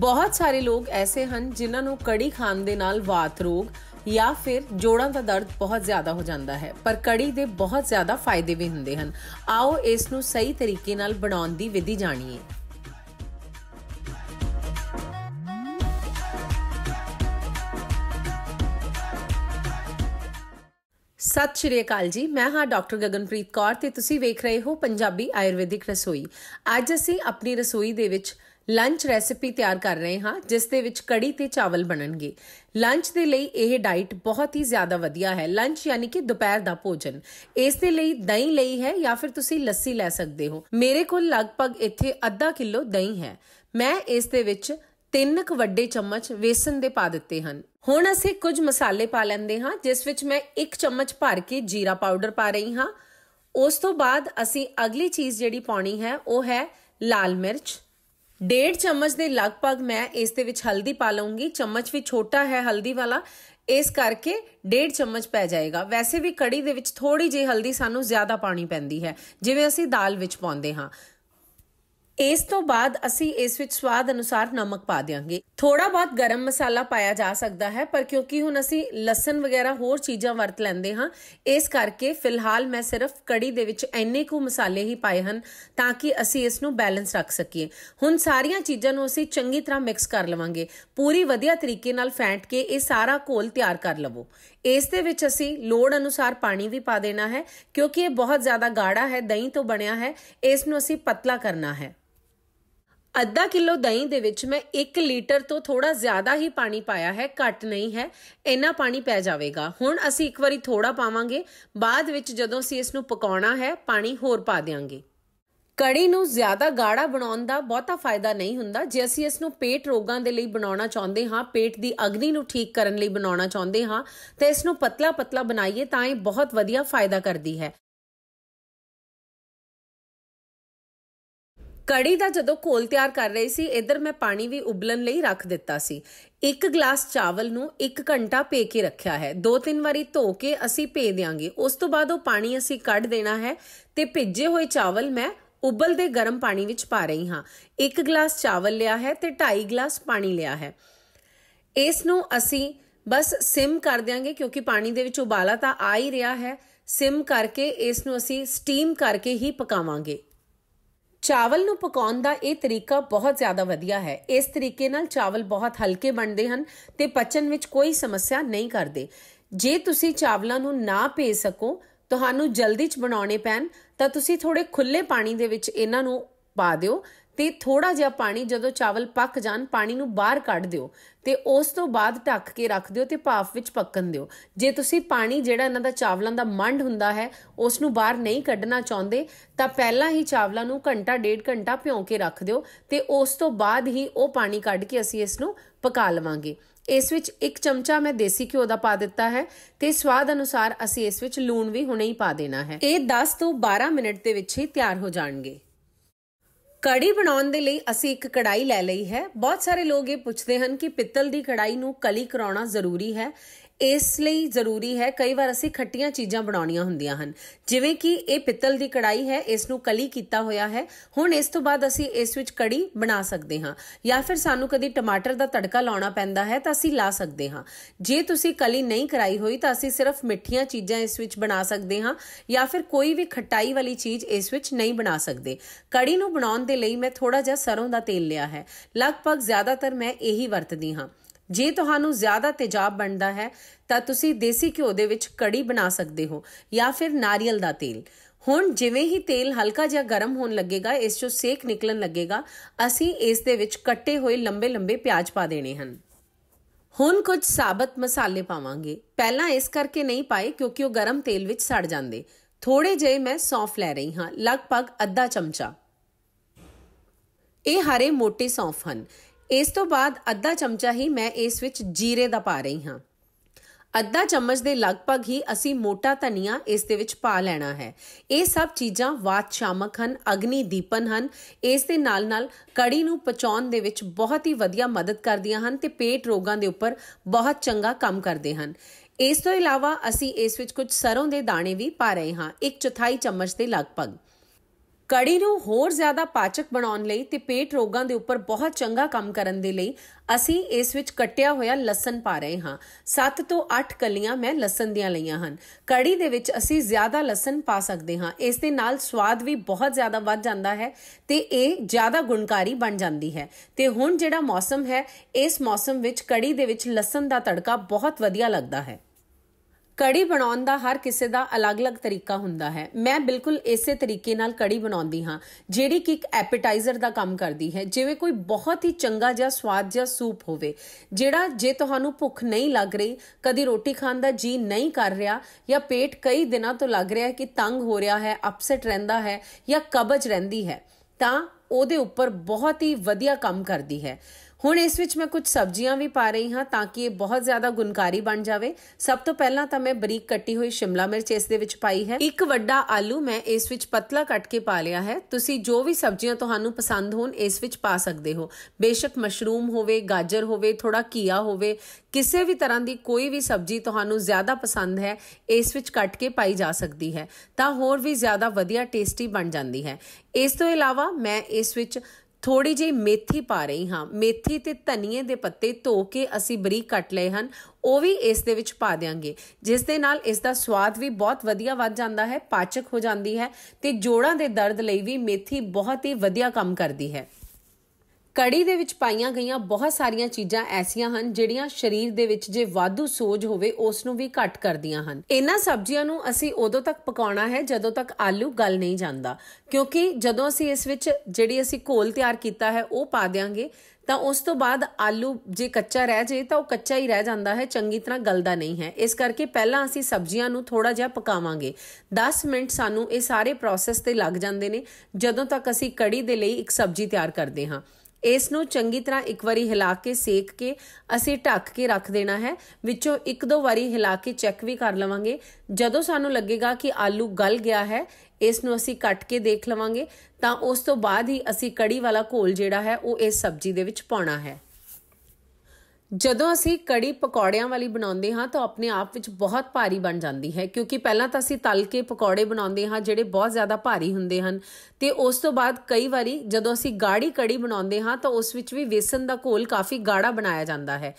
ਬਹੁਤ ਸਾਰੇ ਲੋਕ ਐਸੇ ਹਨ ਜਿਨ੍ਹਾਂ ਨੂੰ ਕੜੀ ਖਾਣ ਦੇ ਨਾਲ ਵਾਤ ਰੋਗ ਜਾਂ ਫਿਰ ਜੋੜਾਂ ਦਾ ਦਰਦ ਬਹੁਤ ਜ਼ਿਆਦਾ ਹੋ ਜਾਂਦਾ ਹੈ ਪਰ ਕੜੀ ਦੇ ਬਹੁਤ ਜ਼ਿਆਦਾ ਫਾਇਦੇ ਵੀ ਹੁੰਦੇ ਹਨ ਆਓ ਇਸ ਨੂੰ ਸਹੀ ਤਰੀਕੇ ਨਾਲ ਬਣਾਉਣ ਦੀ ਵਿਧੀ ਜਾਣੀਏ ਸਤਿ ਸ਼੍ਰੀ ਅਕਾਲ ਜੀ ਮੈਂ ਹਾਂ ਡਾਕਟਰ ਗਗਨਪ੍ਰੀਤ ਕੌਰ ਤੇ ਤੁਸੀਂ ਵੇਖ ਰਹੇ ਹੋ ਪੰਜਾਬੀ ਆਯੁਰਵੈਦਿਕ ਰਸੋਈ ਅੱਜ ਅਸੀਂ ਆਪਣੀ ਰਸੋਈ ਦੇ ਵਿੱਚ ਲੰਚ ਰੈਸਿਪੀ ਤਿਆਰ ਕਰ ਰਹੇ ਹਾਂ ਜਿਸ ਦੇ ਵਿੱਚ ਕੜੀ ਤੇ ਚਾਵਲ ਬਣਨਗੇ ਲੰਚ ਦੇ ਲਈ ਇਹ ਡਾਈਟ ਬਹੁਤ ਹੀ ਜ਼ਿਆਦਾ ਵਧੀਆ ਹੈ ਲੰਚ ਯਾਨੀ ਕਿ ਦੁਪਹਿਰ ਦਾ ਭੋਜਨ ਇਸ ਦੇ ਲਈ ਦਹੀਂ ਲਈ ਹੈ ਜਾਂ ਫਿਰ ਤੁਸੀਂ ਲੱਸੀ ਲੈ ਸਕਦੇ ਹੋ ਮੇਰੇ ਕੋਲ ਲਗਭਗ ਇੱਥੇ ਅੱਧਾ ਕਿਲੋ ਦਹੀਂ ਹੈ ਮੈਂ ਇਸ ਦੇ ਵਿੱਚ ਤਿੰਨ ਕੁ ਵੱਡੇ ਚਮਚ ਵੇਸਨ ਦੇ ਪਾ ਦਿੱਤੇ ਹਨ ਹੁਣ ਅਸੀਂ ਕੁਝ ਮਸਾਲੇ ਪਾ ਲੈਂਦੇ ਹਾਂ ਜਿਸ ਵਿੱਚ ਮੈਂ ਇੱਕ ਚਮਚ ਭਰ ਕੇ ਜੀਰਾ ਪਾਊਡਰ ਪਾ ਰਹੀ ਹਾਂ ਉਸ ਤੋਂ ਬਾਅਦ ਅਸੀਂ ਅਗਲੀ ਚੀਜ਼ ਜਿਹੜੀ ਪਾਉਣੀ ਹੈ ਉਹ ਹੈ ਲਾਲ ਮਿਰਚ ਡੇਢ ਚਮਚ ਦੇ ਲਗਭਗ ਮੈਂ ਇਸ ਦੇ ਵਿੱਚ ਹਲਦੀ ਪਾ ਲਵਾਂਗੀ ਚਮਚ ਵੀ ਛੋਟਾ ਹੈ ਹਲਦੀ ਵਾਲਾ ਇਸ ਕਰਕੇ ਡੇਢ ਚਮਚ ਪੈ ਜਾਏਗਾ ਵੈਸੇ ਵੀ ਕੜੀ ਦੇ ਵਿੱਚ ਥੋੜੀ ਜਿਹੀ ਹਲਦੀ ਸਾਨੂੰ ਜ਼ਿਆਦਾ ਪਾਣੀ ਪੈਂਦੀ ਹੈ ਜਿਵੇਂ ਅਸੀਂ ਦਾਲ ਵਿੱਚ ਪਾਉਂਦੇ ਹਾਂ ਇਸ ਤੋਂ ਬਾਅਦ ਅਸੀਂ ਇਸ ਵਿੱਚ ਸਵਾਦ ਅਨੁਸਾਰ ਨਮਕ ਪਾ ਦੇਵਾਂਗੇ ਥੋੜਾ ਬਹੁਤ ਗਰਮ ਮਸਾਲਾ ਪਾਇਆ ਜਾ ਸਕਦਾ ਹੈ ਪਰ ਕਿਉਂਕਿ ਹੁਣ ਅਸੀਂ ਲਸਣ ਵਗੈਰਾ ਹੋਰ ਚੀਜ਼ਾਂ ਵਰਤ ਲੈਂਦੇ ਹਾਂ ਇਸ ਕਰਕੇ ਫਿਲਹਾਲ ਮੈਂ ਸਿਰਫ ਕੜੀ ਦੇ ਵਿੱਚ ਐਨੇ ਕੁ ਮਸਾਲੇ ਹੀ ਪਾਏ ਹਨ ਤਾਂ ਕਿ ਅਸੀਂ ਇਸ ਨੂੰ ਬੈਲੈਂਸ ਰੱਖ ਸਕੀਏ ਹੁਣ ਸਾਰੀਆਂ ਚੀਜ਼ਾਂ ਨੂੰ ਅਸੀਂ ਚੰਗੀ ਤਰ੍ਹਾਂ ਮਿਕਸ ਕਰ ਲਵਾਂਗੇ ਪੂਰੀ ਵਧੀਆ ਤਰੀਕੇ ਨਾਲ ਫੈਂਟ ਕੇ ਇਹ ਸਾਰਾ ਘੋਲ ਤਿਆਰ ਕਰ ਲਵੋ ਇਸ ਦੇ ਵਿੱਚ ਅਸੀਂ ਲੋੜ ਅਨੁਸਾਰ ਪਾਣੀ ਵੀ ਪਾ ਦੇਣਾ ਹੈ ਕਿਉਂਕਿ ਇਹ ਬਹੁਤ ਜ਼ਿਆਦਾ ਗਾੜਾ ਹੈ ਦਹੀਂ ਤੋਂ ਬਣਿਆ ਹੈ ਇਸ ਨੂੰ ਅਸੀਂ ਪਤਲਾ ਕਰਨਾ ਹੈ ਅੱਧਾ ਕਿਲੋ ਦਹੀਂ ਦੇ ਵਿੱਚ ਮੈਂ 1 ਲੀਟਰ ਤੋਂ ਥੋੜਾ ਜ਼ਿਆਦਾ ਹੀ ਪਾਣੀ ਪਾਇਆ ਹੈ ਘੱਟ ਨਹੀਂ ਹੈ ਇੰਨਾ ਪਾਣੀ ਪੈ ਜਾਵੇਗਾ ਹੁਣ ਅਸੀਂ ਇੱਕ ਵਾਰੀ ਥੋੜਾ ਪਾਵਾਂਗੇ ਬਾਅਦ ਵਿੱਚ ਜਦੋਂ ਅਸੀਂ ਇਸ ਨੂੰ ਪਕਾਉਣਾ ਹੈ ਪਾਣੀ ਹੋਰ ਪਾ ਦੇਾਂਗੇ ਕੜੀ ਨੂੰ ਜ਼ਿਆਦਾ ਗਾੜਾ ਬਣਾਉਣ ਦਾ ਬਹੁਤਾ ਫਾਇਦਾ ਨਹੀਂ ਹੁੰਦਾ ਜੇ ਅਸੀਂ ਇਸ ਨੂੰ ਪੇਟ ਰੋਗਾਂ ਦੇ ਲਈ ਬਣਾਉਣਾ ਚਾਹੁੰਦੇ ਹਾਂ ਪੇਟ ਦੀ ਅਗਨੀ ਨੂੰ ਠੀਕ ਕਰਨ ਲਈ ਬਣਾਉਣਾ ਚਾਹੁੰਦੇ ਹਾਂ ਤਾਂ ਇਸ ਨੂੰ ਪਤਲਾ ਪਤਲਾ ਬਣਾਈਏ ਤਾਂ ਇਹ ਬਹੁਤ ਵਧੀਆ ਫਾਇਦਾ ਕਰਦੀ ਹੈ ਕੜੀ ਦਾ ਜਦੋਂ ਘੋਲ ਤਿਆਰ ਕਰ ਰਹੀ ਸੀ ਇਧਰ ਮੈਂ ਪਾਣੀ ਵੀ ਉਬਲਣ ਲਈ ਰੱਖ ਦਿੱਤਾ ਸੀ ਇੱਕ ਗਲਾਸ ਚਾਵਲ ਨੂੰ 1 ਘੰਟਾ ਪੇ ਕੇ ਰੱਖਿਆ ਹੈ ਦੋ ਤਿੰਨ ਵਾਰੀ ਧੋ ਕੇ ਅਸੀਂ ਭੇ ਦਿਆਂਗੇ ਉਸ ਤੋਂ ਬਾਅਦ ਉਹ ਪਾਣੀ ਅਸੀਂ ਕੱਢ ਦੇਣਾ ਹੈ ਤੇ ਭਿੱਜੇ ਹੋਏ ਚਾਵਲ ਮੈਂ ਉਬਲਦੇ ਗਰਮ ਪਾਣੀ ਵਿੱਚ ਪਾ ਰਹੀ ਹਾਂ ਇੱਕ ਗਲਾਸ ਚਾਵਲ ਲਿਆ ਹੈ ਤੇ 2.5 ਗਲਾਸ ਪਾਣੀ ਲਿਆ ਹੈ ਇਸ ਨੂੰ ਅਸੀਂ ਬਸ ਸਿਮ ਕਰ ਦਿਆਂਗੇ ਕਿਉਂਕਿ ਪਾਣੀ ਦੇ ਵਿੱਚ ਉਬਾਲਾ ਤਾਂ ਆ ਹੀ ਰਿਹਾ ਹੈ ਸਿਮ ਕਰਕੇ ਇਸ ਨੂੰ ਅਸੀਂ ਸਟੀਮ ਕਰਕੇ ਹੀ ਪਕਾਵਾਂਗੇ ਚਾਵਲ ਨੂੰ ਪਕਾਉਣ ਦਾ ਇਹ ਤਰੀਕਾ ਬਹੁਤ ਜ਼ਿਆਦਾ ਵਧੀਆ ਹੈ ਇਸ ਤਰੀਕੇ ਨਾਲ ਚਾਵਲ ਬਹੁਤ ਹਲਕੇ ਬਣਦੇ ਹਨ ਤੇ ਪਚਨ ਵਿੱਚ ਕੋਈ ਸਮੱਸਿਆ ਨਹੀਂ ਕਰਦੇ ਜੇ ਤੁਸੀਂ ਚਾਵਲਾਂ ਨੂੰ ਨਾ ਪੇ ਸਕੋ ਤੁਹਾਨੂੰ ਜਲਦੀ ਚ ਬਣਾਉਣੇ ਪੈਣ ਤਾਂ ਤੁਸੀਂ ਥੋੜੇ ਖੁੱਲੇ ਪਾਣੀ ਦੇ ਵਿੱਚ ਇਹਨਾਂ ਨੂੰ ਪਾ ਦਿਓ ਤੇ ਥੋੜਾ ਜਿਹਾ ਪਾਣੀ ਜਦੋਂ ਚਾਵਲ ਪੱਕ ਜਾਣ ਪਾਣੀ ਨੂੰ ਬਾਹਰ ਕੱਢ ਦਿਓ ਤੇ ਉਸ ਤੋਂ ਬਾਅਦ ਢੱਕ ਕੇ ਰੱਖ ਦਿਓ ਤੇ ਭਾਫ ਵਿੱਚ ਪੱਕਣ ਦਿਓ ਜੇ ਤੁਸੀਂ ਪਾਣੀ ਜਿਹੜਾ ਇਹਨਾਂ ਦਾ ਚਾਵਲਾਂ ਦਾ ਮੰਡ ਹੁੰਦਾ ਹੈ ਉਸ ਨੂੰ ਬਾਹਰ ਨਹੀਂ ਕੱਢਣਾ ਚਾਹੁੰਦੇ ਤਾਂ ਪਹਿਲਾਂ ਹੀ ਚਾਵਲਾਂ ਨੂੰ ਘੰਟਾ ਡੇਢ ਘੰਟਾ ਭਿਓ ਕੇ ਰੱਖ ਦਿਓ ਤੇ ਉਸ ਤੋਂ ਬਾਅਦ ਹੀ ਉਹ ਪਾਣੀ ਕੱਢ ਕੇ ਅਸੀਂ ਇਸ ਨੂੰ ਪਕਾ ਲਵਾਂਗੇ ਇਸ ਵਿੱਚ ਇੱਕ ਚਮਚਾ ਮੈਂ ਦੇਸੀ ਘਿਓ ਦਾ ਪਾ ਦਿੱਤਾ ਹੈ ਤੇ ਸਵਾਦ ਅਨੁਸਾਰ ਅਸੀਂ ਇਸ ਵਿੱਚ ਲੂਣ ਵੀ ਹੁਣੇ ਹੀ ਪਾ ਦੇਣਾ ਹੈ ਇਹ 10 ਤੋਂ 12 ਮਿੰਟ ਦੇ ਵਿੱਚ ਹੀ ਤਿਆਰ ਹੋ ਜਾਣਗੇ ਕੜੀ ਬਣਾਉਣ ਦੇ ਲਈ ਅਸੀਂ ਇੱਕ ਕੜਾਈ ਲੈ ਲਈ ਹੈ ਬਹੁਤ ਸਾਰੇ ਲੋਕ ਇਹ ਪੁੱਛਦੇ ਹਨ ਕਿ ਪਿੱਤਲ ਦੀ ਕੜਾਈ ਨੂੰ ਕਲੀ ਕਰਾਉਣਾ ਜ਼ਰੂਰੀ ਹੈ ਇਸ ਲਈ ਜ਼ਰੂਰੀ ਹੈ ਕਈ ਵਾਰ ਅਸੀਂ ਖੱਟੀਆਂ ਚੀਜ਼ਾਂ ਬਣਾਉਣੀਆਂ ਹੁੰਦੀਆਂ ਹਨ ਜਿਵੇਂ ਕਿ ਇਹ ਪਿੱਤਲ ਦੀ ਕੜਾਈ ਹੈ ਇਸ ਨੂੰ ਕਲੀ ਕੀਤਾ ਹੋਇਆ ਹੈ ਹੁਣ ਇਸ ਤੋਂ ਬਾਅਦ ਅਸੀਂ ਇਸ ਵਿੱਚ ਕੜੀ ਬਣਾ ਸਕਦੇ ਹਾਂ ਜਾਂ ਫਿਰ ਸਾਨੂੰ ਕਦੀ ਟਮਾਟਰ ਦਾ ਤੜਕਾ ਲਾਉਣਾ ਪੈਂਦਾ ਹੈ ਤਾਂ ਅਸੀਂ ਲਾ ਸਕਦੇ ਹਾਂ ਜੇ ਤੁਸੀਂ ਕਲੀ ਨਹੀਂ ਕਰਾਈ ਹੋਈ ਤਾਂ ਅਸੀਂ ਸਿਰਫ ਮਿੱਠੀਆਂ ਚੀਜ਼ਾਂ ਇਸ ਵਿੱਚ ਬਣਾ ਸਕਦੇ ਹਾਂ ਜਾਂ ਫਿਰ ਕੋਈ ਵੀ ਖਟਾਈ ਵਾਲੀ ਚੀਜ਼ ਇਸ ਵਿੱਚ ਨਹੀਂ ਬਣਾ ਸਕਦੇ ਕੜੀ ਨੂੰ ਬਣਾਉਣ ਦੇ ਲਈ ਮੈਂ ਥੋੜਾ ਜਿਹਾ ਸਰੋਂ ਦਾ ਤੇਲ ਲਿਆ ਹੈ ਲਗਭਗ ਜ਼ਿਆਦਾਤਰ ਮੈਂ ਇਹੀ ਵਰਤਦੀ ਹਾਂ ਜੇ ਤੁਹਾਨੂੰ ਜ਼ਿਆਦਾ ਤੇਜ਼ਾਬ ਬਣਦਾ ਹੈ ਤਾਂ ਤੁਸੀਂ ਦੇਸੀ ਘਿਓ ਦੇ ਵਿੱਚ ਕੜੀ ਬਣਾ ਸਕਦੇ ਹੋ ਜਾਂ ਫਿਰ ਨਾਰੀਅਲ ਦਾ ਤੇਲ ਹੁਣ ਜਿਵੇਂ ਹੀ ਤੇਲ ਹਲਕਾ ਜਿਹਾ ਗਰਮ ਹੋਣ ਲੱਗੇਗਾ ਇਸ ਚੋਂ ਸੇਕ ਨਿਕਲਣ ਲੱਗੇਗਾ ਅਸੀਂ ਇਸ ਦੇ ਵਿੱਚ ਕੱਟੇ ਹੋਏ ਲੰਬੇ-ਲੰਬੇ ਪਿਆਜ਼ ਪਾ ਦੇਣੇ ਹਨ ਹੁਣ ਕੁਝ ਸਾਬਤ ਮਸਾਲੇ ਪਾਵਾਂਗੇ ਪਹਿਲਾਂ ਇਸ ਕਰਕੇ ਨਹੀਂ ਪਾਏ ਕਿਉਂਕਿ ਉਹ ਗਰਮ ਤੇਲ ਵਿੱਚ ਸੜ ਜਾਂਦੇ ਥੋੜੇ ਜਿਹੇ ਮੈਂ ਸੌਂਫ ਲੈ ਰਹੀ ਹਾਂ ਲਗਭਗ ਅੱਧਾ ਚਮਚਾ ਇਹ ਹਰੇ ਮੋਟੇ ਸੌਂਫ ਹਨ ਇਸ ਤੋਂ ਬਾਅਦ ਅੱਧਾ ਚਮਚਾ ਹੀ ਮੈਂ ਇਸ ਵਿੱਚ ਜੀਰੇ ਦਾ ਪਾ ਰਹੀ ਹਾਂ ਅੱਧਾ ਚਮਚ ਦੇ ਲਗਭਗ ਹੀ ਅਸੀਂ ਮੋਟਾ ਧਨੀਆ ਇਸ ਦੇ ਵਿੱਚ ਪਾ ਲੈਣਾ ਹੈ ਇਹ ਸਭ ਚੀਜ਼ਾਂ ਵਾਤ ਸ਼ਾਮਕ ਹਨ ਅਗਨੀ ਦੀਪਨ ਹਨ ਇਸ ਦੇ ਨਾਲ ਨਾਲ ਕੜੀ ਨੂੰ ਪਚਾਉਣ ਦੇ ਵਿੱਚ ਬਹੁਤ ਹੀ ਵਧੀਆ ਮਦਦ ਕਰਦੀਆਂ ਹਨ ਤੇ ਪੇਟ ਰੋਗਾਂ ਦੇ ਉੱਪਰ ਬਹੁਤ ਚੰਗਾ ਕੰਮ ਕਰਦੇ ਹਨ ਇਸ ਤੋਂ ਇਲਾਵਾ ਅਸੀਂ ਇਸ ਵਿੱਚ ਕੁਝ ਸਰੋਂ ਦੇ ਦਾਣੇ ਵੀ ਪਾ ਰਹੇ ਹਾਂ 1 4 ਚਮਚ ਦੇ ਲਗਭਗ ਕੜੀ ਨੂੰ ਹੋਰ ਜ਼ਿਆਦਾ ਪਾਚਕ ਬਣਾਉਣ ਲਈ ਤੇ ਪੇਟ ਰੋਗਾਂ ਦੇ ਉੱਪਰ ਬਹੁਤ ਚੰਗਾ ਕੰਮ ਕਰਨ ਦੇ ਲਈ ਅਸੀਂ ਇਸ ਵਿੱਚ ਕੱਟਿਆ ਹੋਇਆ ਲਸਣ ਪਾ ਰਹੇ ਹਾਂ 7 ਤੋਂ 8 ਕਲੀਆਂ ਮੈਂ ਲਸਣ ਦੀਆਂ ਲਈਆਂ ਹਨ ਕੜੀ ਦੇ ਵਿੱਚ ਅਸੀਂ ਜ਼ਿਆਦਾ ਲਸਣ ਪਾ ਸਕਦੇ ਹਾਂ ਇਸ ਦੇ ਨਾਲ ਸਵਾਦ ਵੀ ਬਹੁਤ ਜ਼ਿਆਦਾ ਵੱਧ ਜਾਂਦਾ ਹੈ ਤੇ ਇਹ ਜ਼ਿਆਦਾ ਗੁਣਕਾਰੀ ਬਣ ਜਾਂਦੀ ਹੈ ਤੇ ਹੁਣ ਜਿਹੜਾ ਮੌਸਮ ਹੈ ਇਸ ਮੌਸਮ ਵਿੱਚ ਕੜੀ ਦੇ ਵਿੱਚ ਲਸਣ ਦਾ ਤੜਕਾ ਬਹੁਤ ਵਧੀਆ ਲੱਗਦਾ ਹੈ ਕੜੀ ਬਣਾਉਣ ਦਾ ਹਰ ਕਿਸੇ ਦਾ ਅਲੱਗ-ਅਲੱਗ ਤਰੀਕਾ ਹੁੰਦਾ ਹੈ ਮੈਂ ਬਿਲਕੁਲ ਇਸੇ ਤਰੀਕੇ ਨਾਲ ਕੜੀ ਬਣਾਉਂਦੀ ਹਾਂ ਜਿਹੜੀ ਕਿ ਇੱਕ ਐਪੀਟਾਈਜ਼ਰ ਦਾ ਕੰਮ ਕਰਦੀ ਹੈ ਜਿਵੇਂ ਕੋਈ ਬਹੁਤ ਹੀ ਚੰਗਾ ਜਿਹਾ ਸਵਾਦ ਜਿਹਾ ਸੂਪ ਹੋਵੇ ਜਿਹੜਾ ਜੇ ਤੁਹਾਨੂੰ ਭੁੱਖ ਨਹੀਂ ਲੱਗ ਰਹੀ ਕਦੀ ਰੋਟੀ ਖਾਣ ਦਾ ਜੀ ਨਹੀਂ ਕਰ ਰਿਹਾ ਜਾਂ ਪੇਟ ਕਈ ਦਿਨਾਂ ਤੋਂ ਲੱਗ ਰਿਹਾ ਹੈ ਕਿ ਤੰਗ ਹੋ ਰਿਹਾ ਹੈ ਅਪਸੈਟ ਰਹਿੰਦਾ ਹੈ ਜਾਂ ਕਬਜ਼ ਰਹਿੰਦੀ ਹੈ ਤਾਂ ਉਹਦੇ ਉੱਪਰ ਬਹੁਤ ਹੀ ਵਧੀਆ ਕੰਮ ਕਰਦੀ ਹੈ ਹੁਣ ਇਸ ਵਿੱਚ ਮੈਂ ਕੁਝ ਸਬਜ਼ੀਆਂ ਵੀ ਪਾ ਰਹੀ ਹਾਂ ਤਾਂ ਕਿ ਇਹ ਬਹੁਤ ਜ਼ਿਆਦਾ ਗੁਣਕਾਰੀ ਬਣ ਜਾਵੇ ਸਭ ਤੋਂ ਪਹਿਲਾਂ ਤਾਂ ਮੈਂ ਬਰੀਕ ਕੱਟੀ ਹੋਈ ਸ਼ਿਮਲਾ ਮਿਰਚ ਇਸ ਦੇ ਵਿੱਚ ਪਾਈ ਹੈ ਇੱਕ ਵੱਡਾ ਆਲੂ ਮੈਂ ਇਸ ਵਿੱਚ ਪਤਲਾ ਕੱਟ ਕੇ ਪਾ ਲਿਆ ਹੈ ਤੁਸੀਂ ਜੋ ਵੀ ਸਬਜ਼ੀਆਂ ਤੁਹਾਨੂੰ ਪਸੰਦ ਹੋਣ ਇਸ ਵਿੱਚ ਪਾ ਸਕਦੇ ਹੋ ਬੇਸ਼ੱਕ ਮਸ਼ਰੂਮ ਹੋਵੇ ਗਾਜਰ ਹੋਵੇ ਥੋੜਾ ਕੀਆ ਹੋਵੇ ਕਿਸੇ ਵੀ ਤਰ੍ਹਾਂ ਦੀ ਕੋਈ ਵੀ ਸਬਜ਼ੀ ਤੁਹਾਨੂੰ ਜ਼ਿਆਦਾ ਪਸੰਦ ਹੈ ਇਸ ਵਿੱਚ ਕੱਟ ਕੇ ਪਾਈ ਜਾ ਸਕਦੀ ਹੈ ਤਾਂ ਹੋਰ ਵੀ ਜ਼ਿਆਦਾ ਵਧੀਆ ਟੇਸਟੀ ਬਣ ਜਾਂਦੀ ਹੈ ਇਸ ਤੋਂ ਇਲਾਵਾ ਮੈਂ ਇਸ ਵਿੱਚ ਥੋੜੀ ਜਿਹੀ ਮੇਥੀ ਪਾ ਰਹੀ ਹਾਂ ਮੇਥੀ ਤੇ ਧਨੀਏ ਦੇ ਪੱਤੇ ਧੋ ਕੇ ਅਸੀਂ ਬਰੀਕ ਕੱਟ ਲਏ ਹਨ ਉਹ ਵੀ ਇਸ ਦੇ ਵਿੱਚ ਪਾ ਦਿਆਂਗੇ ਜਿਸ ਦੇ ਨਾਲ ਇਸ ਦਾ ਸਵਾਦ ਵੀ ਬਹੁਤ ਵਧੀਆ ਵੱਧ ਜਾਂਦਾ ਹੈ ਪਾਚਕ ਹੋ ਜਾਂਦੀ ਹੈ ਤੇ ਜੋੜਾਂ ਦੇ ਦਰਦ ਲਈ ਵੀ ਮੇਥੀ ਬਹੁਤ ਹੀ ਵਧੀਆ ਕੰਮ ਕਰਦੀ ਹੈ ਕੜੀ ਦੇ ਵਿੱਚ ਪਾਈਆਂ ਗਈਆਂ ਬਹੁਤ ਸਾਰੀਆਂ ਚੀਜ਼ਾਂ ਐਸੀਆਂ ਹਨ ਜਿਹੜੀਆਂ ਸਰੀਰ ਦੇ ਵਿੱਚ ਜੇ ਵਾਧੂ ਸੋਜ ਹੋਵੇ ਉਸ ਨੂੰ ਵੀ ਘਟ ਕਰਦੀਆਂ ਹਨ ਇਹਨਾਂ ਸਬਜ਼ੀਆਂ ਨੂੰ ਅਸੀਂ ਉਦੋਂ ਤੱਕ ਪਕਾਉਣਾ ਹੈ ਜਦੋਂ ਤੱਕ ਆਲੂ ਗਲ ਨਹੀਂ ਜਾਂਦਾ ਕਿਉਂਕਿ ਜਦੋਂ ਅਸੀਂ ਇਸ ਵਿੱਚ ਜਿਹੜੀ ਅਸੀਂ ਘੋਲ ਤਿਆਰ ਕੀਤਾ ਹੈ ਉਹ ਪਾ ਦਿਆਂਗੇ ਤਾਂ ਉਸ ਤੋਂ ਬਾਅਦ ਆਲੂ ਜੇ ਕੱਚਾ ਰਹਿ ਜੇ ਤਾਂ ਉਹ ਕੱਚਾ ਹੀ ਰਹਿ ਜਾਂਦਾ ਹੈ ਚੰਗੀ ਤਰ੍ਹਾਂ ਗਲਦਾ ਨਹੀਂ ਹੈ ਇਸ ਕਰਕੇ ਪਹਿਲਾਂ ਅਸੀਂ ਸਬਜ਼ੀਆਂ ਨੂੰ ਥੋੜਾ ਜਿਹਾ ਪਕਾਵਾਂਗੇ 10 ਮਿੰਟ ਸਾਨੂੰ ਇਹ ਸਾਰੇ ਪ੍ਰੋਸੈਸ ਤੇ ਲੱਗ ਜਾਂਦੇ ਨੇ ਜਦੋਂ ਤੱਕ ਅਸੀਂ ਕੜੀ ਦੇ ਲਈ ਇੱਕ ਸਬਜ਼ੀ ਤਿਆਰ ਕਰਦੇ ਹਾਂ ਇਸ ਨੂੰ ਚੰਗੀ ਤਰ੍ਹਾਂ ਇੱਕ ਵਾਰੀ ਹਿਲਾ ਕੇ ਸੇਕ ਕੇ ਅਸੀਂ ਢੱਕ ਕੇ ਰੱਖ ਦੇਣਾ ਹੈ ਵਿੱਚੋਂ ਇੱਕ ਦੋ ਵਾਰੀ ਹਿਲਾ ਕੇ ਚੈੱਕ ਵੀ ਕਰ ਲਵਾਂਗੇ ਜਦੋਂ ਸਾਨੂੰ ਲੱਗੇਗਾ ਕਿ ਆਲੂ ਗਲ ਗਿਆ ਹੈ ਇਸ ਨੂੰ ਅਸੀਂ ਕੱਟ ਕੇ ਦੇਖ ਲਵਾਂਗੇ ਤਾਂ ਉਸ ਤੋਂ ਬਾਅਦ ਹੀ ਅਸੀਂ ਕੜੀ ਵਾਲਾ ਘੋਲ ਜਿਹੜਾ ਹੈ ਉਹ ਇਸ ਸਬਜ਼ੀ ਦੇ ਵਿੱਚ ਪਾਉਣਾ ਹੈ ਜਦੋਂ ਅਸੀਂ ਕੜੀ ਪਕੌੜਿਆਂ ਵਾਲੀ ਬਣਾਉਂਦੇ ਹਾਂ ਤਾਂ ਆਪਣੇ ਆਪ ਵਿੱਚ ਬਹੁਤ ਭਾਰੀ ਬਣ ਜਾਂਦੀ ਹੈ ਕਿਉਂਕਿ ਪਹਿਲਾਂ ਤਾਂ ਅਸੀਂ ਤਲ ਕੇ ਪਕੌੜੇ ਬਣਾਉਂਦੇ ਹਾਂ ਜਿਹੜੇ ਬਹੁਤ ਜ਼ਿਆਦਾ ਭਾਰੀ ਹੁੰਦੇ ਹਨ ਤੇ ਉਸ ਤੋਂ ਬਾਅਦ ਕਈ ਵਾਰੀ ਜਦੋਂ ਅਸੀਂ ਗਾੜੀ ਕੜੀ ਬਣਾਉਂਦੇ ਹਾਂ ਤਾਂ ਉਸ ਵਿੱਚ ਵੀ ਵੇਸਨ ਦਾ ਘੋਲ ਕਾਫੀ ਗਾੜਾ ਬਣਾਇਆ ਜਾਂਦਾ ਹੈ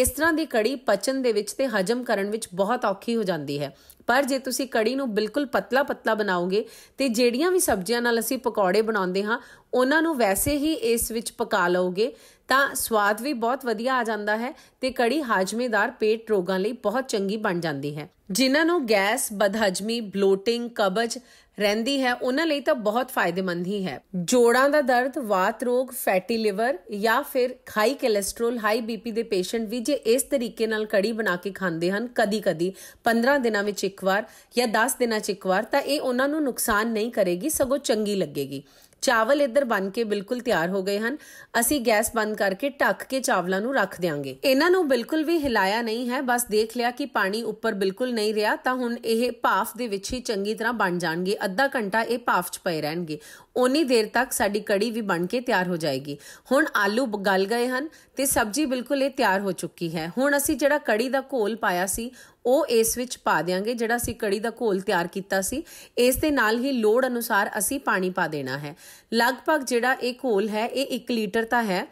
ਇਸ ਤਰ੍ਹਾਂ ਦੀ ਕੜੀ ਪਚਨ ਦੇ ਵਿੱਚ ਤੇ ਹਜਮ ਕਰਨ ਵਿੱਚ ਬਹੁਤ ਔਖੀ ਹੋ ਜਾਂਦੀ ਹੈ ਪਰ ਜੇ ਤੁਸੀਂ ਕੜੀ ਨੂੰ ਬਿਲਕੁਲ ਪਤਲਾ ਪਤਲਾ ਬਣਾਓਗੇ ਤੇ ਜਿਹੜੀਆਂ ਵੀ ਸਬਜ਼ੀਆਂ ਨਾਲ ਅਸੀਂ ਪਕੌੜੇ ਬਣਾਉਂਦੇ ਹਾਂ ਉਹਨਾਂ ਨੂੰ ਵੈਸੇ ਹੀ ਇਸ ਵਿੱਚ ਪਕਾ ਲਓਗੇ ਤਾਂ ਸਵਾਦ ਵੀ ਬਹੁਤ ਵਧੀਆ ਆ ਜਾਂਦਾ ਹੈ ਤੇ ਕੜੀ ਹਾਜਮੇਦਾਰ ਪੇਟ ਰੋਗਾਂ ਲਈ ਬਹੁਤ ਚੰਗੀ ਬਣ ਜਾਂਦੀ ਹੈ ਜਿਨ੍ਹਾਂ ਨੂੰ ਗੈਸ ਬਦਹਜਮੀ ਬਲੋਟਿੰਗ ਕਬਜ਼ ਰਹਿੰਦੀ ਹੈ ਉਹਨਾਂ ਲਈ ਤਾਂ ਬਹੁਤ ਫਾਇਦੇਮੰਦ ਹੀ ਹੈ ਜੋੜਾਂ ਦਾ ਦਰਦ ਵਾਤ ਰੋਗ ਫੈਟੀ ਲਿਵਰ ਜਾਂ ਫਿਰ ਹਾਈ ਕੋਲੇਸਟ੍ਰੋਲ ਹਾਈ ਬੀਪੀ ਦੇ ਪੇਸ਼ੈਂਟ ਵੀ ਜੇ ਇਸ ਤਰੀਕੇ ਨਾਲ ਕੜੀ ਬਣਾ ਕੇ ਖਾਂਦੇ ਹਨ ਕਦੀ-ਕਦੀ 15 ਦਿਨਾਂ ਵਿੱਚ ਇੱਕ ਵਾਰ ਜਾਂ 10 ਦਿਨਾਂ ਵਿੱਚ ਇੱਕ ਵਾਰ ਤਾਂ ਇਹ ਉਹਨਾਂ ਨੂੰ ਨੁਕਸਾਨ ਨਹੀਂ ਕਰੇਗੀ ਸਗੋਂ ਚੰਗੀ ਲੱਗੇਗੀ ਚਾਵਲ ਇੱਧਰ ਬਣ ਕੇ ਬਿਲਕੁਲ ਤਿਆਰ ਹੋ ਗਏ ਹਨ ਅਸੀਂ ਗੈਸ ਬੰਦ ਕਰਕੇ ਢੱਕ ਕੇ ਚਾਵਲਾਂ ਨੂੰ ਰੱਖ ਦਿਆਂਗੇ ਇਹਨਾਂ ਨੂੰ ਬਿਲਕੁਲ ਵੀ ਹਿਲਾਇਆ ਨਹੀਂ ਹੈ ਬਸ ਦੇਖ ਲਿਆ ਕਿ ਪਾਣੀ ਉੱਪਰ ਬਿਲਕੁਲ ਨਹੀਂ ਰਿਹਾ ਤਾਂ ਹੁਣ ਇਹ ਭਾਫ ਦੇ ਵਿੱਚ ਹੀ ਚੰਗੀ ਤਰ੍ਹਾਂ ਬਣ ਜਾਣਗੇ ਅੱਧਾ ਘੰਟਾ ਇਹ ਭਾਫ 'ਚ ਪਏ ਰਹਿਣਗੇ ਓਨੀ ਦੇਰ ਤੱਕ ਸਾਡੀ ਕੜੀ ਵੀ ਬਣ ਕੇ ਤਿਆਰ ਹੋ ਜਾਏਗੀ ਹੁਣ ਆਲੂ ਗਲ ਗਏ ਹਨ ਤੇ ਸਬਜੀ ਬਿਲਕੁਲ ਇਹ ਤਿਆਰ ਹੋ ਚੁੱਕੀ ਹੈ ਹੁਣ ਅਸੀਂ ਜਿਹੜਾ ਕੜੀ ਦਾ ਘੋਲ ਪਾਇਆ ਸੀ ਉਹ ਇਸ ਵਿੱਚ ਪਾ ਦੇਾਂਗੇ ਜਿਹੜਾ ਅਸੀਂ ਕੜੀ ਦਾ ਘੋਲ ਤਿਆਰ ਕੀਤਾ ਸੀ ਇਸ ਦੇ ਨਾਲ ਹੀ ਲੋੜ ਅਨੁਸਾਰ ਅਸੀਂ ਪਾਣੀ ਪਾ ਦੇਣਾ ਹੈ ਲਗਭਗ ਜਿਹੜਾ ਇਹ ਘੋਲ ਹੈ ਇਹ 1 ਲੀਟਰ ਦਾ ਹੈ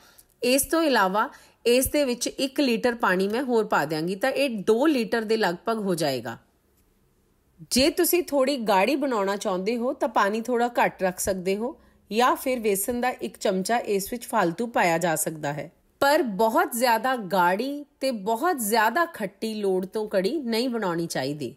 ਇਸ ਤੋਂ ਇਲਾਵਾ ਇਸ ਦੇ ਵਿੱਚ 1 ਲੀਟਰ ਪਾਣੀ ਮੈਂ ਹੋਰ ਪਾ ਦਿਆਂਗੀ ਤਾਂ ਇਹ 2 ਲੀਟਰ ਦੇ ਲਗਭਗ ਹੋ ਜਾਏਗਾ ਜੇ ਤੁਸੀਂ ਥੋੜੀ ਗਾੜੀ ਬਣਾਉਣਾ ਚਾਹੁੰਦੇ ਹੋ ਤਾਂ ਪਾਣੀ ਥੋੜਾ ਘੱਟ ਰੱਖ ਸਕਦੇ ਹੋ ਜਾਂ ਫਿਰ ਵੇਸਨ ਦਾ ਇੱਕ ਚਮਚਾ ਇਸ ਵਿੱਚ ਫालतू ਪਾਇਆ ਜਾ ਸਕਦਾ ਹੈ ਪਰ ਬਹੁਤ ਜ਼ਿਆਦਾ ਗਾੜੀ ਤੇ ਬਹੁਤ ਜ਼ਿਆਦਾ ਖੱਟੀ ਲੋੜ ਤੋਂ ਕੜੀ ਨਹੀਂ ਬਣਾਉਣੀ ਚਾਹੀਦੀ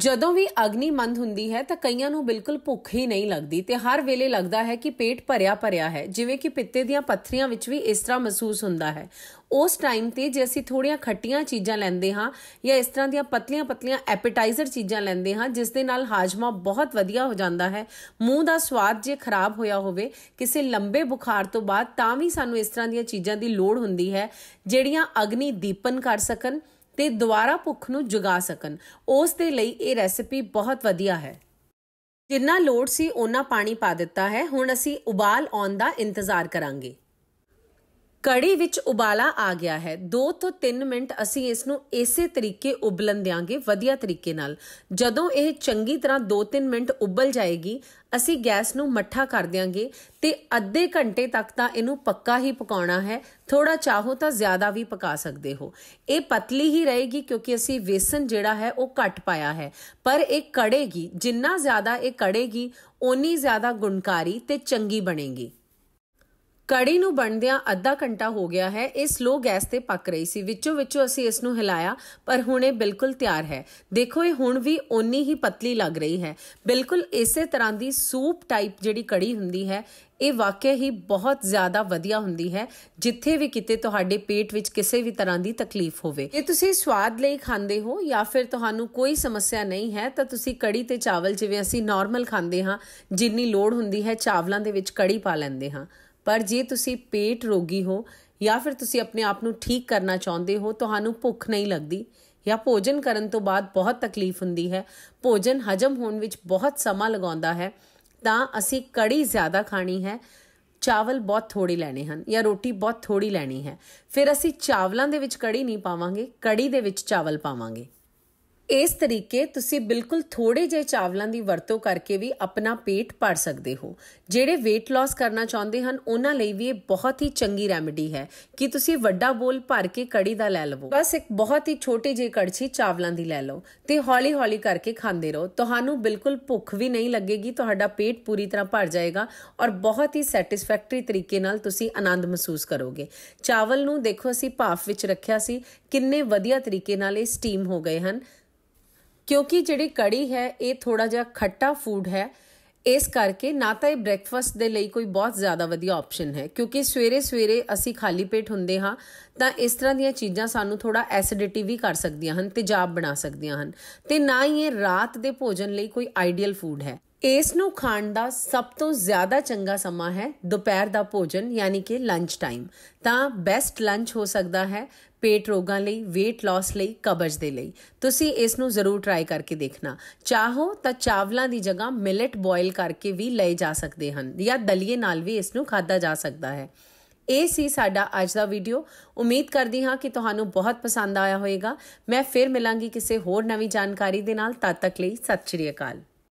ਜਦੋਂ ਵੀ ਅਗਨੀ ਮੰਦ ਹੁੰਦੀ ਹੈ ਤਾਂ ਕਈਆਂ ਨੂੰ ਬਿਲਕੁਲ ਭੁੱਖ ਹੀ ਨਹੀਂ ਲੱਗਦੀ ਤੇ ਹਰ ਵੇਲੇ ਲੱਗਦਾ ਹੈ ਕਿ ਪੇਟ ਭਰਿਆ ਭਰਿਆ ਹੈ ਜਿਵੇਂ ਕਿ ਪਿੱਤੇ ਦੀਆਂ ਪੱਥਰੀਆਂ ਵਿੱਚ ਵੀ ਇਸ ਤਰ੍ਹਾਂ ਮਹਿਸੂਸ ਹੁੰਦਾ ਹੈ ਉਸ ਟਾਈਮ ਤੇ ਜੇ ਅਸੀਂ ਥੋੜੀਆਂ ਖੱਟੀਆਂ ਚੀਜ਼ਾਂ ਲੈਂਦੇ ਹਾਂ ਜਾਂ ਇਸ ਤਰ੍ਹਾਂ ਦੀਆਂ ਪਤਲੀਆਂ ਪਤਲੀਆਂ ਐਪੀਟਾਈਜ਼ਰ ਚੀਜ਼ਾਂ ਲੈਂਦੇ ਹਾਂ ਜਿਸ ਦੇ ਨਾਲ ਹਾਜ਼ਮਾ ਬਹੁਤ ਵਧੀਆ ਹੋ ਜਾਂਦਾ ਹੈ ਮੂੰਹ ਦਾ ਸਵਾਦ ਜੇ ਖਰਾਬ ਹੋਇਆ ਹੋਵੇ ਕਿਸੇ ਲੰਬੇ ਬੁਖਾਰ ਤੋਂ ਬਾਅਦ ਤਾਂ ਵੀ ਸਾਨੂੰ ਇਸ ਤਰ੍ਹਾਂ ਦੀਆਂ ਚੀਜ਼ਾਂ ਦੀ ਲੋੜ ਹੁੰਦੀ ਹੈ ਜਿਹੜੀਆਂ ਅਗਨੀ ਦੀਪਨ ਕਰ ਸਕਣ ਤੇ ਦੁਬਾਰਾ ਭੁੱਖ ਨੂੰ ਜਗਾ ਸਕਣ ਉਸ ਦੇ ਲਈ ਇਹ ਰੈਸਿਪੀ ਬਹੁਤ ਵਧੀਆ ਹੈ ਜਿੰਨਾ ਲੋੜ ਸੀ ਉਹਨਾਂ ਪਾਣੀ ਪਾ ਦਿੱਤਾ ਹੈ ਹੁਣ ਅਸੀਂ ਉਬਾਲ ਆਉਣ ਦਾ ਇੰਤਜ਼ਾਰ ਕਰਾਂਗੇ ਕੜੀ ਵਿੱਚ ਉਬਾਲਾ ਆ ਗਿਆ ਹੈ 2 ਤੋਂ 3 ਮਿੰਟ ਅਸੀਂ ਇਸ ਨੂੰ ਇਸੇ ਤਰੀਕੇ ਉਬਲਣ ਦਿਆਂਗੇ ਵਧੀਆ ਤਰੀਕੇ ਨਾਲ ਜਦੋਂ ਇਹ ਚੰਗੀ ਤਰ੍ਹਾਂ 2-3 ਮਿੰਟ ਉਬਲ ਜਾਏਗੀ ਅਸੀਂ ਗੈਸ ਨੂੰ ਮੱਠਾ ਕਰ ਦਿਆਂਗੇ ਤੇ ਅੱਧੇ ਘੰਟੇ ਤੱਕ ਤਾਂ ਇਹਨੂੰ ਪੱਕਾ ਹੀ ਪਕਾਉਣਾ ਹੈ ਥੋੜਾ ਚਾਹੋ ਤਾਂ ਜ਼ਿਆਦਾ ਵੀ ਪਕਾ ਸਕਦੇ ਹੋ ਇਹ ਪਤਲੀ ਹੀ ਰਹੇਗੀ ਕਿਉਂਕਿ ਅਸੀਂ ਵੇਸਨ ਜਿਹੜਾ ਹੈ ਉਹ ਘੱਟ ਪਾਇਆ ਹੈ ਪਰ ਇਹ ਕੜੇਗੀ ਜਿੰਨਾ ਜ਼ਿਆਦਾ ਇਹ ਕੜੇਗੀ ਓਨੀ ਜ਼ਿਆਦਾ ਗੁਣਕਾਰੀ ਤੇ ਚੰਗੀ ਬਣੇਗੀ ਕੜੀ ਨੂੰ ਬਣਦਿਆਂ ਅੱਧਾ ਘੰਟਾ ਹੋ ਗਿਆ ਹੈ ਇਹ ਸਲੋ ਗੈਸ ਤੇ ਪੱਕ ਰਹੀ ਸੀ ਵਿੱਚੋਂ ਵਿੱਚੋਂ ਅਸੀਂ ਇਸ ਨੂੰ ਹਿਲਾਇਆ ਪਰ ਹੁਣ ਇਹ ਬਿਲਕੁਲ ਤਿਆਰ ਹੈ ਦੇਖੋ ਇਹ ਹੁਣ ਵੀ ਓਨੀ ਹੀ ਪਤਲੀ ਲੱਗ ਰਹੀ ਹੈ ਬਿਲਕੁਲ ਇਸੇ ਤਰ੍ਹਾਂ ਦੀ ਸੂਪ ਟਾਈਪ ਜਿਹੜੀ ਕੜੀ ਹੁੰਦੀ ਹੈ ਇਹ ਵਾਕਿਆ ਹੀ ਬਹੁਤ ਜ਼ਿਆਦਾ ਵਧੀਆ ਹੁੰਦੀ ਹੈ ਜਿੱਥੇ ਵੀ ਕਿਤੇ ਤੁਹਾਡੇ ਪੇਟ ਵਿੱਚ ਕਿਸੇ ਵੀ ਤਰ੍ਹਾਂ ਦੀ ਤਕਲੀਫ ਹੋਵੇ ਇਹ ਤੁਸੀਂ ਸਵਾਦ ਲਈ ਖਾਂਦੇ ਹੋ ਜਾਂ ਫਿਰ ਤੁਹਾਨੂੰ ਕੋਈ ਸਮੱਸਿਆ ਨਹੀਂ ਹੈ ਤਾਂ ਤੁਸੀਂ ਕੜੀ ਤੇ ਚਾਵਲ ਜਿਵੇਂ ਅਸੀਂ ਨਾਰਮਲ ਖਾਂਦੇ ਹਾਂ ਜਿੰਨੀ ਲੋੜ ਹੁੰਦੀ ਹੈ ਚਾਵਲਾਂ ਦੇ ਵਿੱਚ ਕੜੀ ਪਾ ਲੈਂਦੇ ਹਾਂ ਪਰ ਜੇ ਤੁਸੀਂ ਪੇਟ ਰੋਗੀ ਹੋ ਜਾਂ ਫਿਰ ਤੁਸੀਂ ਆਪਣੇ ਆਪ ਨੂੰ ਠੀਕ ਕਰਨਾ ਚਾਹੁੰਦੇ ਹੋ ਤੁਹਾਨੂੰ ਭੁੱਖ ਨਹੀਂ ਲੱਗਦੀ ਜਾਂ ਭੋਜਨ ਕਰਨ ਤੋਂ ਬਾਅਦ ਬਹੁਤ ਤਕਲੀਫ ਹੁੰਦੀ ਹੈ ਭੋਜਨ ਹਜਮ ਹੋਣ ਵਿੱਚ ਬਹੁਤ ਸਮਾਂ ਲਗਾਉਂਦਾ ਹੈ ਤਾਂ ਅਸੀਂ ਕੜੀ ਜ਼ਿਆਦਾ ਖਾਣੀ ਹੈ ਚਾਵਲ ਬਹੁਤ ਥੋੜੀ ਲੈਣੇ ਹਨ ਜਾਂ ਰੋਟੀ ਬਹੁਤ ਥੋੜੀ ਲੈਣੀ ਹੈ ਫਿਰ ਅਸੀਂ ਚਾਵਲਾਂ ਦੇ ਵਿੱਚ ਕੜੀ ਨਹੀਂ ਪਾਵਾਂਗੇ ਕੜੀ ਦੇ ਵਿੱਚ ਚਾਵਲ ਪਾਵਾਂਗੇ ਇਸ ਤਰੀਕੇ ਤੁਸੀਂ ਬਿਲਕੁਲ ਥੋੜੇ ਜਿਹੇ ਚਾਵਲਾਂ ਦੀ ਵਰਤੋਂ ਕਰਕੇ ਵੀ ਆਪਣਾ ਪੇਟ ਭਰ ਸਕਦੇ ਹੋ ਜਿਹੜੇ weight loss ਕਰਨਾ ਚਾਹੁੰਦੇ ਹਨ ਉਹਨਾਂ ਲਈ ਵੀ ਇਹ ਬਹੁਤ ਹੀ ਚੰਗੀ ਰੈਮੇਡੀ ਹੈ ਕਿ ਤੁਸੀਂ ਵੱਡਾ ਬੋਲ ਭਰ ਕੇ ਕੜੀ ਦਾ ਲੈ ਲਵੋ ਬਸ ਇੱਕ ਬਹੁਤ ਹੀ ਛੋਟੀ ਜਿਹੀ ਕੜਛੀ ਚਾਵਲਾਂ ਦੀ ਲੈ ਲਓ ਤੇ ਹੌਲੀ-ਹੌਲੀ ਕਰਕੇ ਖਾਂਦੇ ਰਹੋ ਤੁਹਾਨੂੰ ਬਿਲਕੁਲ ਭੁੱਖ ਵੀ ਨਹੀਂ ਲੱਗੇਗੀ ਤੁਹਾਡਾ ਪੇਟ ਪੂਰੀ ਤਰ੍ਹਾਂ ਭਰ ਜਾਏਗਾ ਔਰ ਬਹੁਤ ਹੀ ਸੈਟੀਸਫੈਕਟਰੀ ਤਰੀਕੇ ਨਾਲ ਤੁਸੀਂ ਆਨੰਦ ਮਹਿਸੂਸ ਕਰੋਗੇ ਚਾਵਲ ਨੂੰ ਦੇਖੋ ਅਸੀਂ ਭਾਫ ਵਿੱਚ ਰੱਖਿਆ ਸੀ ਕਿੰਨੇ ਵਧੀਆ ਤਰੀਕੇ ਨਾਲ ਇਹ ਸਟੀਮ ਹੋ ਗਏ ਹਨ ਕਿਉਂਕਿ ਜਿਹੜੀ ਕੜੀ ਹੈ ਇਹ ਥੋੜਾ ਜਿਹਾ ਖੱਟਾ ਫੂਡ ਹੈ ਇਸ ਕਰਕੇ ਨਾ ਤਾਂ ਇਹ ਬ੍ਰੈਕਫਾਸਟ ਦੇ ਲਈ ਕੋਈ ਬਹੁਤ ਜ਼ਿਆਦਾ ਵਧੀਆ ਆਪਸ਼ਨ ਹੈ ਕਿਉਂਕਿ ਸਵੇਰੇ ਸਵੇਰੇ ਅਸੀਂ ਖਾਲੀ ਪੇਟ ਹੁੰਦੇ ਹਾਂ ਤਾਂ ਇਸ ਤਰ੍ਹਾਂ ਦੀਆਂ ਚੀਜ਼ਾਂ ਸਾਨੂੰ ਥੋੜਾ ਐਸਿਡਿਟੀ ਵੀ ਕਰ ਸਕਦੀਆਂ ਹਨ ਤੇਜ਼ਾਬ ਬਣਾ ਸਕਦੀਆਂ ਹਨ ਤੇ ਨਾ ਹੀ ਇਹ ਰਾਤ ਦੇ ਭੋਜਨ ਲਈ ਕੋਈ ਆਈਡੀਅਲ ਫੂਡ ਹੈ ਇਸ ਨੂੰ ਖਾਣ ਦਾ ਸਭ ਤੋਂ ਜ਼ਿਆਦਾ ਚੰਗਾ ਸਮਾਂ ਹੈ ਦੁਪਹਿਰ ਦਾ ਭੋਜਨ ਯਾਨੀ ਕਿ ਲੰਚ ਟਾਈਮ ਤਾਂ ਬੈਸਟ ਲੰਚ ਹੋ ਸਕਦਾ ਹੈ ਪੇਟ ਰੋਗਾਂ ਲਈ weight loss ਲਈ ਕਬਜ਼ ਦੇ ਲਈ ਤੁਸੀਂ ਇਸ ਨੂੰ ਜ਼ਰੂਰ ਟਰਾਈ ਕਰਕੇ ਦੇਖਣਾ ਚਾਹੋ ਤਾਂ ਚਾਵਲਾਂ ਦੀ ਜਗ੍ਹਾ ਮਿਲਟ ਬੋਇਲ ਕਰਕੇ ਵੀ ਲਏ ਜਾ ਸਕਦੇ ਹਨ ਜਾਂ ਦਲੀਏ ਨਾਲ ਵੀ ਇਸ ਨੂੰ ਖਾਦਾ ਜਾ ਸਕਦਾ ਹੈ ਇਹ ਸੀ ਸਾਡਾ ਅੱਜ ਦਾ ਵੀਡੀਓ ਉਮੀਦ ਕਰਦੀ ਹਾਂ ਕਿ ਤੁਹਾਨੂੰ ਬਹੁਤ ਪਸੰਦ ਆਇਆ ਹੋਵੇਗਾ ਮੈਂ ਫਿਰ ਮਿਲਾਂਗੀ ਕਿਸੇ ਹੋਰ ਨਵੀਂ ਜਾਣਕਾਰੀ ਦੇ ਨਾਲ ਤਦ ਤੱਕ ਲਈ ਸਤਿ ਸ਼੍ਰੀ ਅਕਾਲ